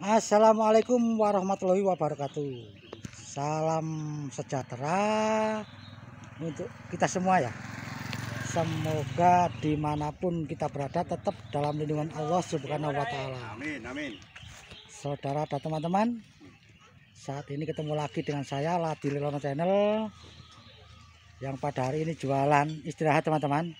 Assalamualaikum warahmatullahi wabarakatuh Salam sejahtera Untuk kita semua ya Semoga dimanapun kita berada Tetap dalam lindungan Allah subhanahu wa ta'ala Amin, amin Saudara dan teman-teman Saat ini ketemu lagi dengan saya Ladi Lilono Channel Yang pada hari ini jualan istirahat teman-teman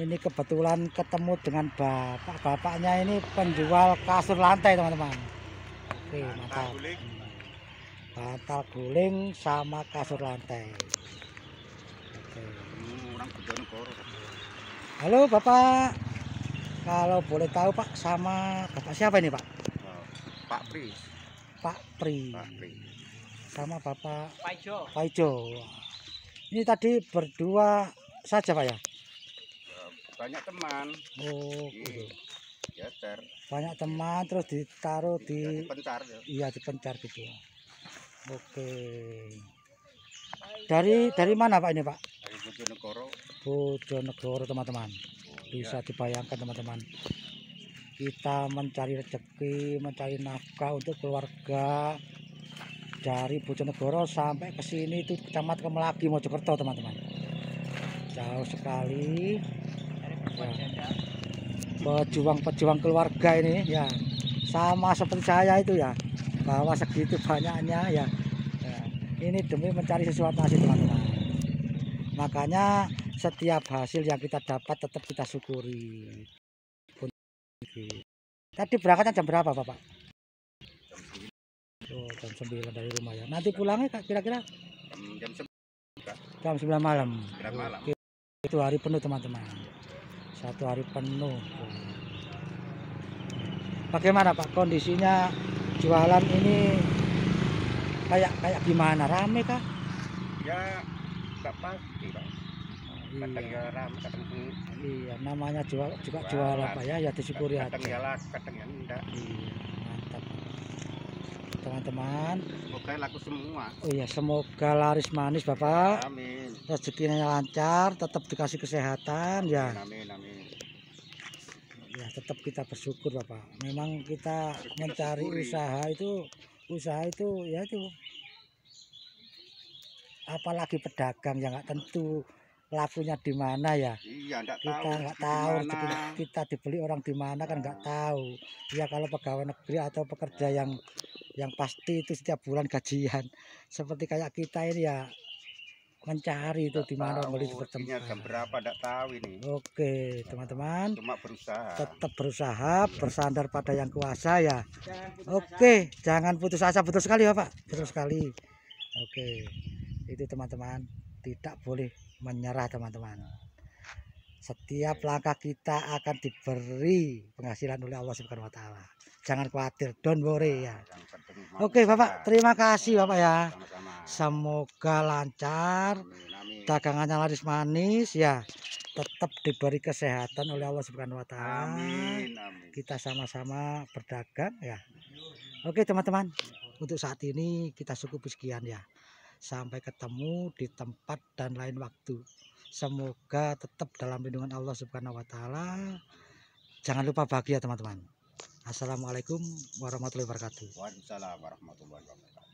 ini kebetulan ketemu dengan bapak bapaknya ini penjual kasur lantai teman-teman oke nah, mantap bantal guling sama kasur lantai oke hmm, halo bapak kalau boleh tahu pak sama bapak siapa ini pak pak Pri pak Pri, pak Pri. sama bapak Pak Ijo. ini tadi berdua saja pak ya banyak teman oh iya. gitu ya, banyak teman terus ditaruh di ya, dipencar ya. iya dipencar gitu oke dari dari mana pak ini pak dari Bojonegoro Bojonegoro teman-teman oh, iya. bisa dibayangkan teman-teman kita mencari rezeki mencari nafkah untuk keluarga dari Bojonegoro sampai ke sini itu kecamatan Kemelagi Mojokerto teman-teman jauh sekali pejuang-pejuang ya. keluarga ini ya sama seperti saya itu ya bahwa segitu banyaknya ya. ya, ini demi mencari sesuatu hasil teman-teman makanya setiap hasil yang kita dapat tetap kita syukuri tadi berangkatnya jam berapa bapak oh, jam 9 dari rumah ya nanti pulangnya kira-kira hmm, jam 9 malam, jam 9 malam. Oke. itu hari penuh teman-teman satu hari penuh bagaimana Pak kondisinya jualan ini kayak kayak gimana rame kah ya nggak pasti Pak oh, kadang iya. ya iya namanya jual juga jual jual apa ya ya disyukuri aja ya kadang ya kadang enggak iya mantap teman-teman semoga laku semua oh iya semoga laris manis Bapak amin rezekinya lancar tetap dikasih kesehatan ya amin amin ya tetap kita bersyukur Bapak. Memang kita mencari usaha itu usaha itu ya itu apalagi pedagang yang nggak tentu lakunya di mana ya. Iya, enggak kita nggak tahu, gak tahu kita dibeli orang di mana kan nggak ah. tahu. Ya kalau pegawai negeri atau pekerja yang yang pasti itu setiap bulan gajian. Seperti kayak kita ini ya mencari itu di mana beli bertemu. Jam berapa tidak tahu ini. Oke, teman-teman. Cuma berusaha. Tetap berusaha bersandar pada yang kuasa ya. Jangan Oke, asa. jangan putus asa betul sekali ya, Pak. Betul sekali. Oke. Itu teman-teman, tidak boleh menyerah teman-teman. Setiap langkah kita akan diberi penghasilan oleh Allah Subhanahu wa taala. Jangan khawatir, don't worry ya. Nah, Oke, Bapak, terima kasih Bapak ya semoga lancar dagangannya laris manis ya tetap diberi kesehatan oleh Allah Subhanahu wa taala. Kita sama-sama berdagang ya. Oke, teman-teman. Untuk saat ini kita cukup sekian ya. Sampai ketemu di tempat dan lain waktu. Semoga tetap dalam lindungan Allah Subhanahu wa taala. Jangan lupa bahagia, teman-teman. Assalamualaikum warahmatullahi wabarakatuh. Waalaikumsalam warahmatullahi wabarakatuh.